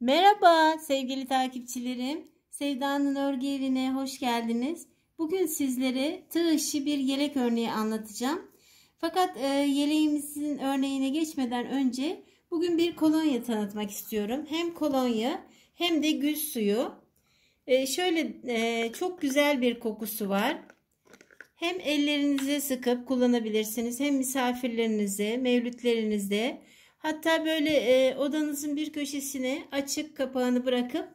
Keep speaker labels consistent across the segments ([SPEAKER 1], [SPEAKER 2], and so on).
[SPEAKER 1] Merhaba sevgili takipçilerim. Sevda'nın örgü evine hoş geldiniz. Bugün sizlere tığ işi bir yelek örneği anlatacağım. Fakat e, yeleğimizin örneğine geçmeden önce bugün bir kolonya tanıtmak istiyorum. Hem kolonya hem de gül suyu. E, şöyle e, çok güzel bir kokusu var. Hem ellerinize sıkıp kullanabilirsiniz hem misafirlerinize, mevlütlerinizde Hatta böyle e, odanızın bir köşesine açık kapağını bırakıp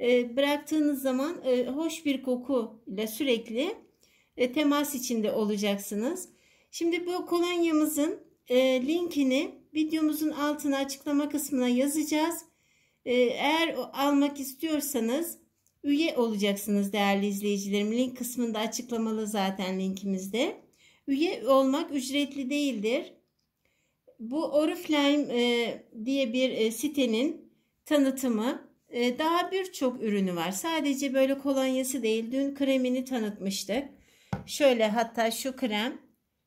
[SPEAKER 1] e, bıraktığınız zaman e, hoş bir koku ile sürekli e, temas içinde olacaksınız. Şimdi bu kolonyamızın e, linkini videomuzun altına açıklama kısmına yazacağız. E, eğer almak istiyorsanız üye olacaksınız değerli izleyicilerim. Link kısmında açıklamalı zaten linkimizde. Üye olmak ücretli değildir bu Oriflame e, diye bir e, sitenin tanıtımı e, daha birçok ürünü var. Sadece böyle kolonyası değil. Dün kremini tanıtmıştık. Şöyle hatta şu krem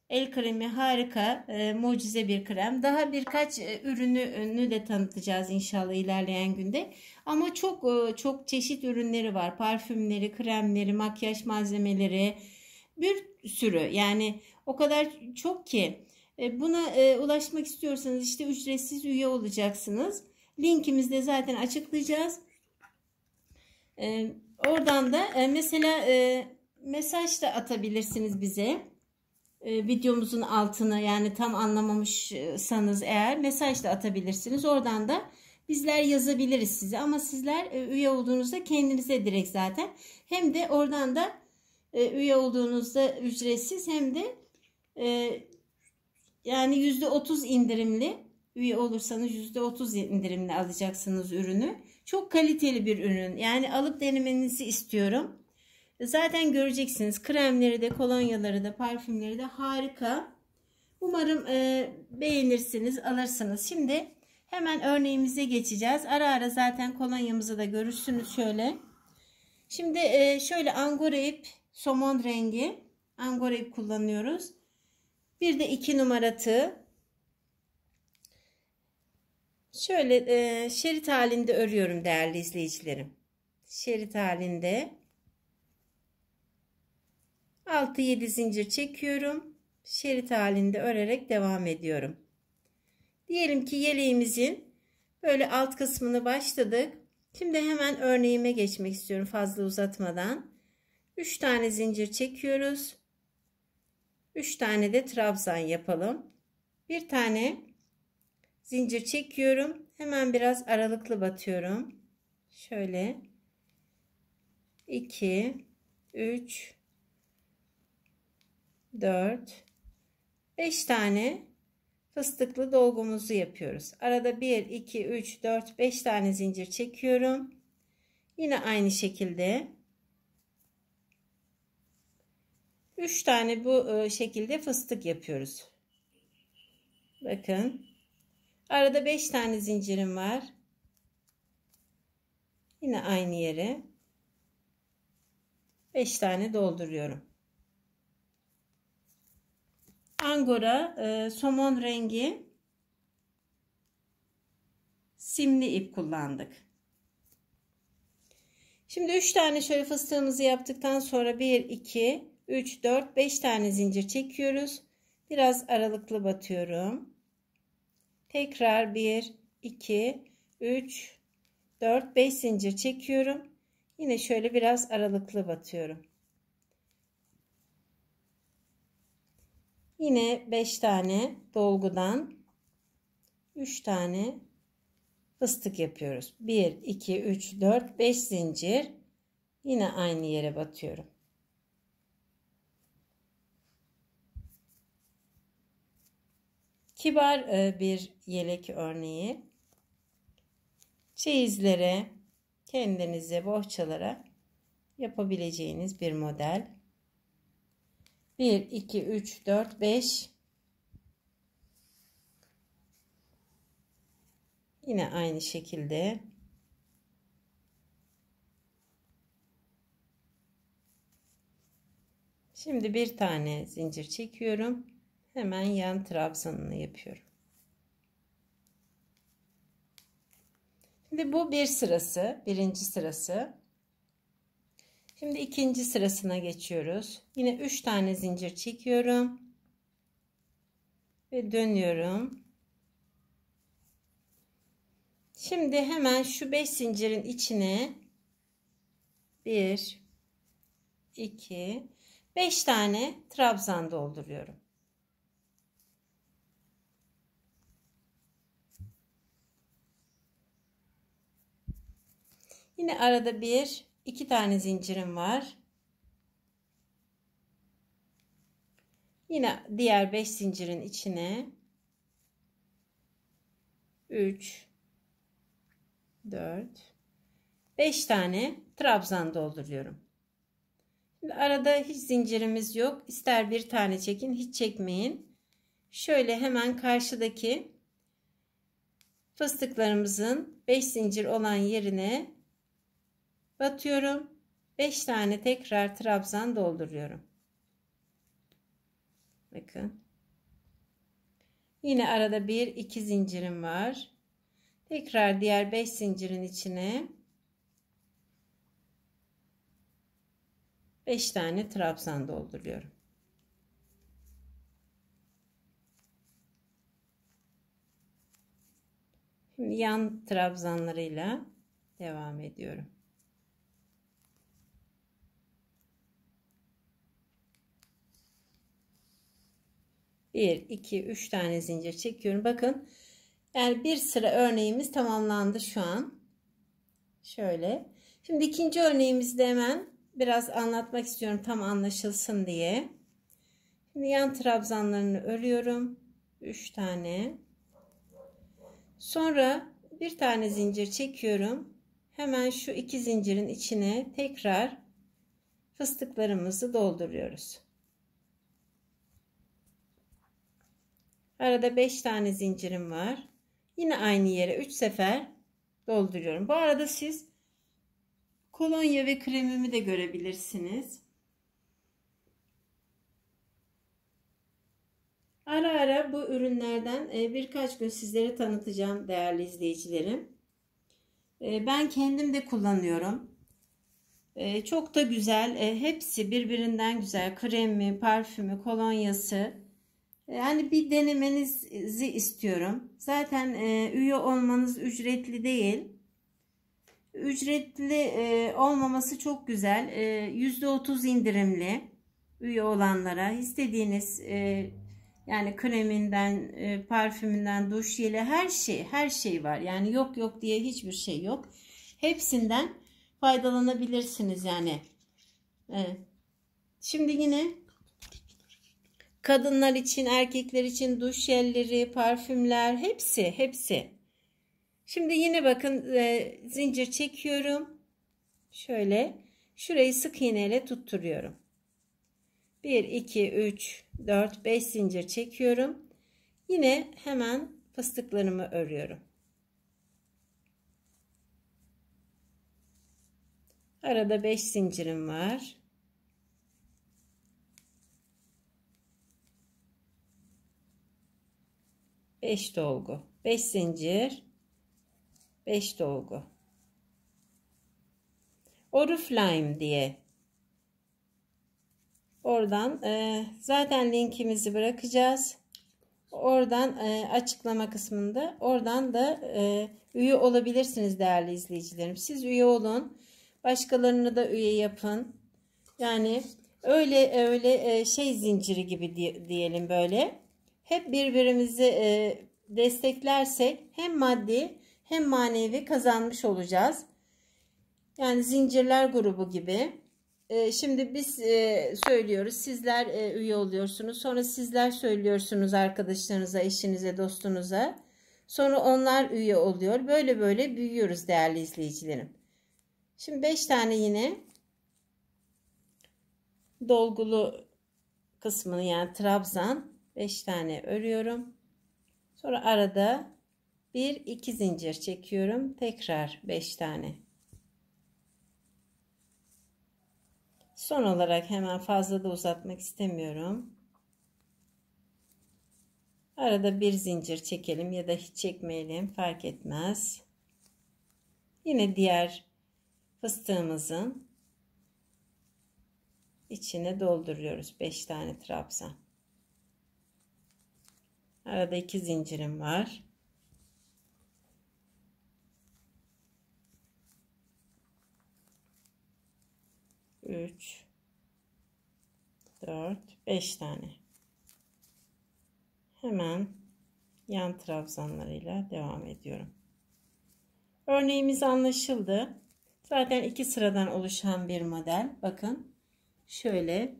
[SPEAKER 1] el kremi harika e, mucize bir krem. Daha birkaç e, ürünü önünü de tanıtacağız inşallah ilerleyen günde. Ama çok e, çok çeşit ürünleri var. Parfümleri, kremleri, makyaj malzemeleri bir sürü. Yani o kadar çok ki e, buna e, ulaşmak istiyorsanız işte ücretsiz üye olacaksınız. Linkimizde zaten açıklayacağız. E, oradan da mesela mesaj da atabilirsiniz bize. Videomuzun altına yani tam anlamamışsanız eğer mesaj da atabilirsiniz. Oradan da bizler yazabiliriz size ama sizler üye olduğunuzda kendinize direkt zaten hem de oradan da üye olduğunuzda ücretsiz hem de yani yüzde otuz indirimli üye olursanız yüzde otuz indirimli alacaksınız ürünü. Çok kaliteli bir ürün. Yani alıp denemenizi istiyorum. Zaten göreceksiniz kremleri de kolonyaları da parfümleri de harika. Umarım e, beğenirsiniz alırsınız. Şimdi hemen örneğimize geçeceğiz. Ara ara zaten kolonyamızı da görürsünüz şöyle. Şimdi e, şöyle angora ip somon rengi angora ip kullanıyoruz. Bir de 2 numara tığ. Şöyle e, şerit halinde örüyorum değerli izleyicilerim. Şerit halinde 6-7 zincir çekiyorum. Şerit halinde örerek devam ediyorum. Diyelim ki yeleğimizin böyle alt kısmını başladık. Şimdi hemen örneğime geçmek istiyorum fazla uzatmadan. 3 tane zincir çekiyoruz. 3 tane de trabzan yapalım. Bir tane zincir çekiyorum. Hemen biraz aralıklı batıyorum. Şöyle 2 3 4 5 tane fıstıklı dolgumuzu yapıyoruz. Arada 1 2 3 4 5 tane zincir çekiyorum. Yine aynı şekilde 3 tane bu e, şekilde fıstık yapıyoruz. Bakın. Arada 5 tane zincirim var. Yine aynı yere 5 tane dolduruyorum. Angora e, somon rengi simli ip kullandık. Şimdi 3 tane şöyle fıstığımızı yaptıktan sonra 1 2 3, 4, 5 tane zincir çekiyoruz. Biraz aralıklı batıyorum. Tekrar 1, 2, 3, 4, 5 zincir çekiyorum. Yine şöyle biraz aralıklı batıyorum. Yine 5 tane dolgudan 3 tane fıstık yapıyoruz. 1, 2, 3, 4, 5 zincir. Yine aynı yere batıyorum. Kibar e, bir yelek örneği. Çeyizlere, kendinize bohçalara yapabileceğiniz bir model. 1, 2, 3, 4, 5. Yine aynı şekilde. Şimdi bir tane zincir çekiyorum hemen yan trabzanını yapıyorum. Şimdi bu bir sırası, birinci sırası. Şimdi ikinci sırasına geçiyoruz. Yine üç tane zincir çekiyorum. Ve dönüyorum. Şimdi hemen şu 5 zincirin içine 1 2 5 tane trabzan dolduruyorum. Yine arada bir iki tane zincirim var. Yine diğer 5 zincirin içine 3 4 5 tane trabzan dolduruyorum. Şimdi arada hiç zincirimiz yok. İster bir tane çekin, hiç çekmeyin. Şöyle hemen karşıdaki fıstıklarımızın 5 zincir olan yerine batıyorum. 5 tane tekrar trabzan dolduruyorum. Bakın. Yine arada bir iki zincirim var. Tekrar diğer 5 zincirin içine 5 tane trabzan dolduruyorum. Şimdi yan trabzanlarıyla devam ediyorum. 1, 2, 3 tane zincir çekiyorum. Bakın yani bir sıra örneğimiz tamamlandı şu an. Şöyle. Şimdi ikinci örneğimizde hemen biraz anlatmak istiyorum tam anlaşılsın diye. Şimdi yan trabzanlarını örüyorum. 3 tane. Sonra bir tane zincir çekiyorum. Hemen şu iki zincirin içine tekrar fıstıklarımızı dolduruyoruz. Arada 5 tane zincirim var. Yine aynı yere 3 sefer dolduruyorum. Bu arada siz kolonya ve kremimi de görebilirsiniz. Ara ara bu ürünlerden e, birkaç gün sizlere tanıtacağım değerli izleyicilerim. E, ben kendim de kullanıyorum. E, çok da güzel. Hepsi birbirinden güzel. Kremi, parfümü, kolonyası. Yani bir denemenizi istiyorum. Zaten e, üye olmanız ücretli değil. Ücretli e, olmaması çok güzel. E, %30 indirimli üye olanlara istediğiniz e, yani kreminden, e, parfümünden, duş jeli her şey, her şey var. Yani yok yok diye hiçbir şey yok. Hepsinden faydalanabilirsiniz yani. Evet. Şimdi yine Kadınlar için, erkekler için duş jelleri, parfümler hepsi, hepsi. Şimdi yine bakın e, zincir çekiyorum. Şöyle şurayı sık iğneyle tutturuyorum. 1 2 3 4 5 zincir çekiyorum. Yine hemen fıstıklarımı örüyorum. Arada 5 zincirim var. 5 dolgu 5 zincir 5 dolgu oriflame diye oradan e, zaten linkimizi bırakacağız oradan e, açıklama kısmında oradan da e, üye olabilirsiniz değerli izleyicilerim siz üye olun başkalarını da üye yapın yani öyle öyle e, şey zinciri gibi diyelim böyle hep birbirimizi e, desteklersek hem maddi hem manevi kazanmış olacağız. Yani zincirler grubu gibi. E, şimdi biz e, söylüyoruz, sizler e, üye oluyorsunuz. Sonra sizler söylüyorsunuz arkadaşlarınıza, eşinize, dostunuza. Sonra onlar üye oluyor. Böyle böyle büyüyoruz değerli izleyicilerim. Şimdi 5 tane yine dolgulu kısmını yani trabzan 5 tane örüyorum. Sonra arada 1 2 zincir çekiyorum. Tekrar 5 tane. Son olarak hemen fazla da uzatmak istemiyorum. Arada bir zincir çekelim ya da hiç çekmeyelim fark etmez. Yine diğer fıstığımızın içine dolduruyoruz 5 tane trabzan. Arada iki zincirim var. Üç, dört, beş tane. Hemen yan trabzanlarıyla devam ediyorum. Örneğimiz anlaşıldı. Zaten iki sıradan oluşan bir model. Bakın şöyle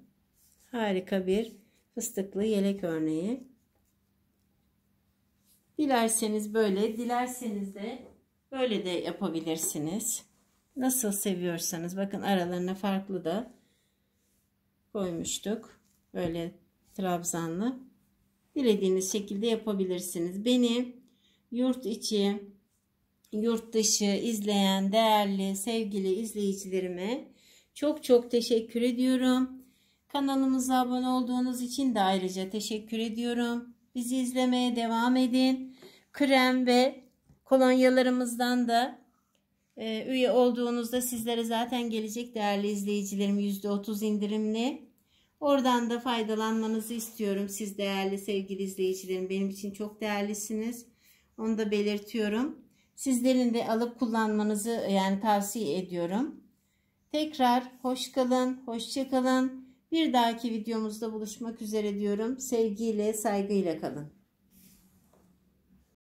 [SPEAKER 1] harika bir fıstıklı yelek örneği. Dilerseniz böyle, dilerseniz de böyle de yapabilirsiniz. Nasıl seviyorsanız bakın aralarına farklı da koymuştuk. Böyle trabzanlı. Dilediğiniz şekilde yapabilirsiniz. Beni yurt içi, yurt dışı izleyen değerli sevgili izleyicilerime çok çok teşekkür ediyorum. Kanalımıza abone olduğunuz için de ayrıca teşekkür ediyorum. Bizi izlemeye devam edin. Krem ve kolonyalarımızdan da e, üye olduğunuzda sizlere zaten gelecek değerli izleyicilerim %30 indirimli. Oradan da faydalanmanızı istiyorum. Siz değerli sevgili izleyicilerim benim için çok değerlisiniz. Onu da belirtiyorum. Sizlerin de alıp kullanmanızı yani tavsiye ediyorum. Tekrar hoş kalın, hoşça kalın. Bir dahaki videomuzda buluşmak üzere diyorum. Sevgiyle, saygıyla kalın.